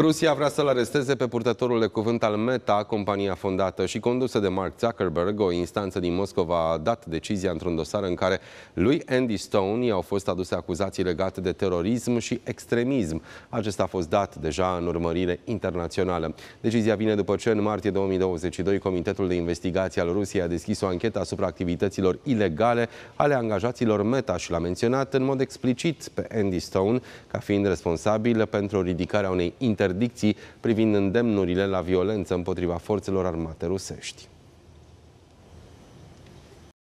Rusia vrea să-l aresteze pe purtătorul de cuvânt al Meta, compania fondată și condusă de Mark Zuckerberg. O instanță din Moscova a dat decizia într-un dosar în care lui Andy Stone i-au fost aduse acuzații legate de terorism și extremism. Acesta a fost dat deja în urmărire internațională. Decizia vine după ce în martie 2022 Comitetul de Investigație al Rusiei a deschis o anchetă asupra activităților ilegale ale angajaților Meta și l-a menționat în mod explicit pe Andy Stone ca fiind responsabil pentru ridicarea unei intervenții interdicții privind îndemnurile la violență împotriva forțelor armate rusești.